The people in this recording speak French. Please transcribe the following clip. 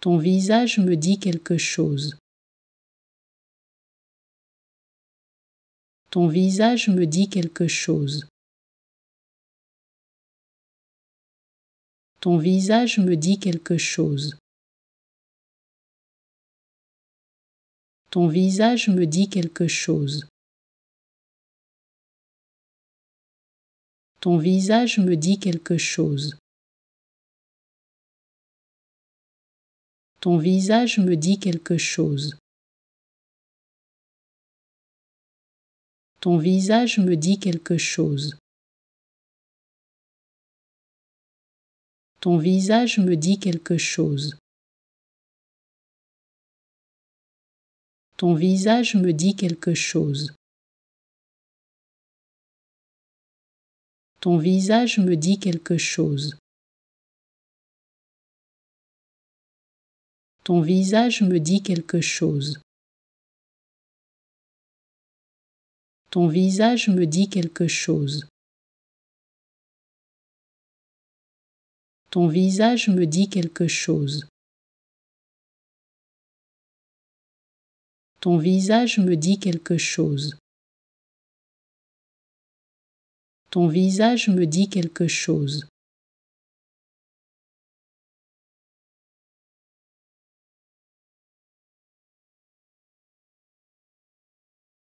Ton visage me dit quelque chose. Ton visage me dit quelque chose. Ton visage me dit quelque chose. Ton visage me dit quelque chose. Ton visage me dit quelque chose. Ton visage me dit quelque chose. Ton visage me dit quelque chose. Ton visage me dit quelque chose. Ton visage me dit quelque chose. Ton visage me dit quelque chose. ton visage me dit quelque chose. Ton visage me dit quelque chose. Ton visage me dit quelque chose. Ton visage me dit quelque chose. Ton visage me dit quelque chose.